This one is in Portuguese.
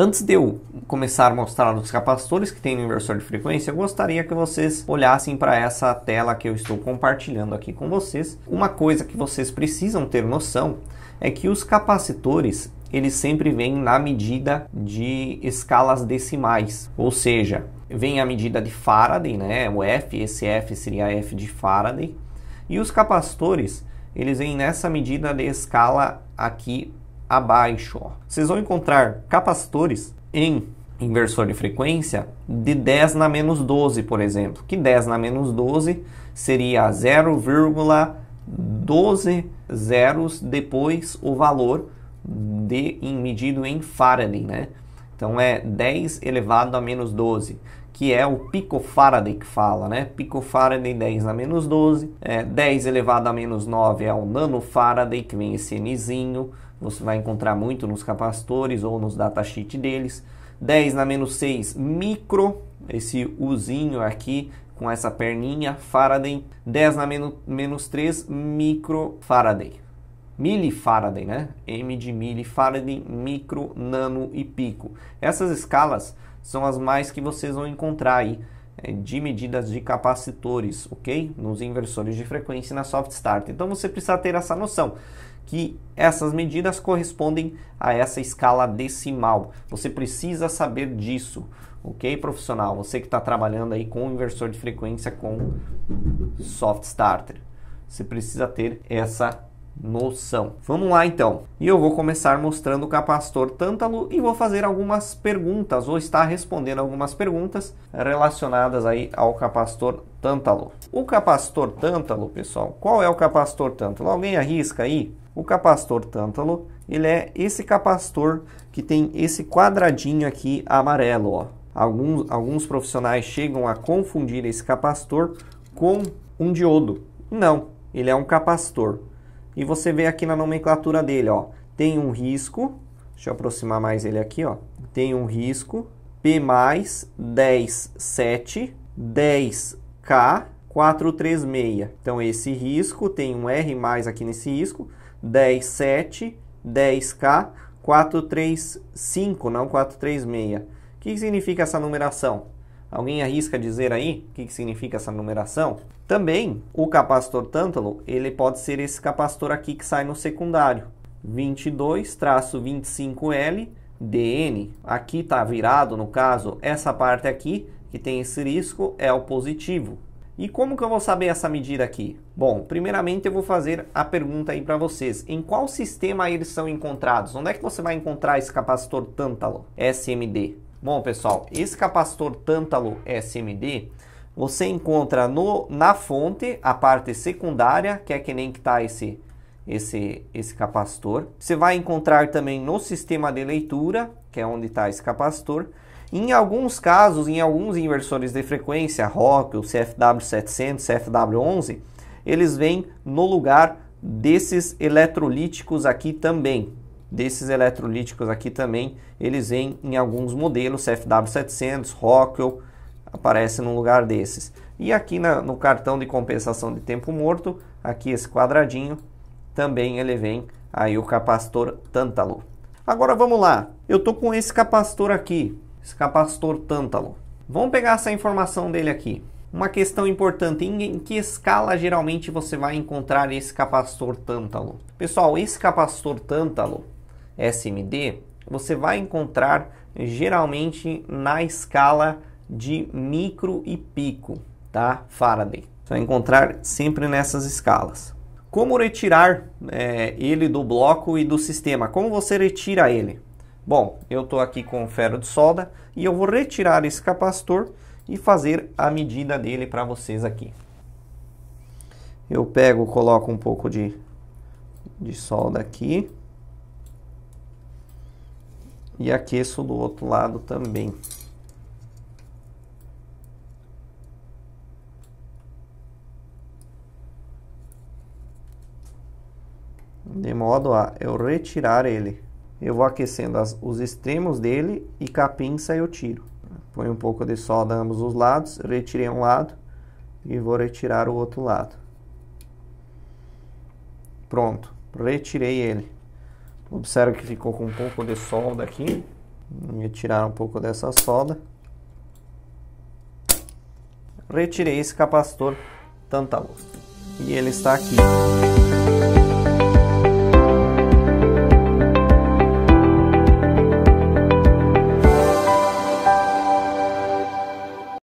Antes de eu começar a mostrar os capacitores que tem no inversor de frequência, eu gostaria que vocês olhassem para essa tela que eu estou compartilhando aqui com vocês. Uma coisa que vocês precisam ter noção é que os capacitores eles sempre vêm na medida de escalas decimais, ou seja, vem a medida de Faraday, né? O F, esse F seria F de Faraday, e os capacitores eles vêm nessa medida de escala aqui abaixo. Vocês vão encontrar capacitores em inversor de frequência de 10 na menos 12, por exemplo, que 10 na menos 12 seria 0,12 zeros depois o valor de em, medido em Faraday, né? Então é 10 elevado a menos 12, que é o picofaraday que fala, né? Picofaraday 10 na menos 12, é, 10 elevado a menos 9 é o nanofaraday, que vem esse nzinho, você vai encontrar muito nos capacitores ou nos datasheet deles. 10 na menos 6 micro, esse Uzinho aqui com essa perninha Faraday. 10 na menos, menos 3 micro Faraday. Milifaraday, né? M de milifaraday, micro, nano e pico. Essas escalas são as mais que vocês vão encontrar aí é, de medidas de capacitores, ok? Nos inversores de frequência e na soft start. Então você precisa ter essa noção que essas medidas correspondem a essa escala decimal. Você precisa saber disso, ok, profissional? Você que está trabalhando aí com inversor de frequência com soft starter. Você precisa ter essa noção. Vamos lá então. E eu vou começar mostrando o capacitor tântalo e vou fazer algumas perguntas, ou estar respondendo algumas perguntas relacionadas aí ao capacitor tântalo. O capacitor tântalo, pessoal, qual é o capacitor tântalo? Alguém arrisca aí? O capacitor tântalo, ele é esse capacitor que tem esse quadradinho aqui amarelo, ó. Alguns, alguns profissionais chegam a confundir esse capacitor com um diodo. Não, ele é um capacitor. E você vê aqui na nomenclatura dele, ó, tem um risco, deixa eu aproximar mais ele aqui, ó, tem um risco P mais 10, 7, 10K, 436. Então, esse risco tem um R mais aqui nesse risco, 10, 7, 10K, 435, não 436. O que significa essa numeração? Alguém arrisca dizer aí o que, que significa essa numeração? Também, o capacitor tântalo, ele pode ser esse capacitor aqui que sai no secundário. 22-25L DN. Aqui está virado, no caso, essa parte aqui, que tem esse risco, é o positivo. E como que eu vou saber essa medida aqui? Bom, primeiramente eu vou fazer a pergunta aí para vocês. Em qual sistema eles são encontrados? Onde é que você vai encontrar esse capacitor tântalo SMD? Bom, pessoal, esse capacitor tântalo SMD você encontra no, na fonte a parte secundária, que é que nem que está esse, esse, esse capacitor. Você vai encontrar também no sistema de leitura, que é onde está esse capacitor. Em alguns casos, em alguns inversores de frequência, ROC, o CFW700, CFW11, eles vêm no lugar desses eletrolíticos aqui também desses eletrolíticos aqui também, eles vêm em alguns modelos, CFW700, Rockwell, aparece num lugar desses. E aqui na, no cartão de compensação de tempo morto, aqui esse quadradinho, também ele vem aí o capacitor tântalo. Agora vamos lá, eu tô com esse capacitor aqui, esse capacitor tântalo. Vamos pegar essa informação dele aqui. Uma questão importante, em que escala geralmente você vai encontrar esse capacitor tântalo? Pessoal, esse capacitor tântalo, SMD, você vai encontrar geralmente na escala de micro e pico, tá? Faraday. Você vai encontrar sempre nessas escalas. Como retirar é, ele do bloco e do sistema? Como você retira ele? Bom, eu estou aqui com o ferro de solda e eu vou retirar esse capacitor e fazer a medida dele para vocês aqui. Eu pego, coloco um pouco de, de solda aqui e aqueço do outro lado também. De modo a eu retirar ele. Eu vou aquecendo as, os extremos dele e com a pinça eu tiro. Põe um pouco de solda ambos os lados, retirei um lado e vou retirar o outro lado. Pronto, retirei ele. Observa que ficou com um pouco de solda aqui. Vou tirar um pouco dessa solda. Retirei esse capacitor tanta luz. E ele está aqui.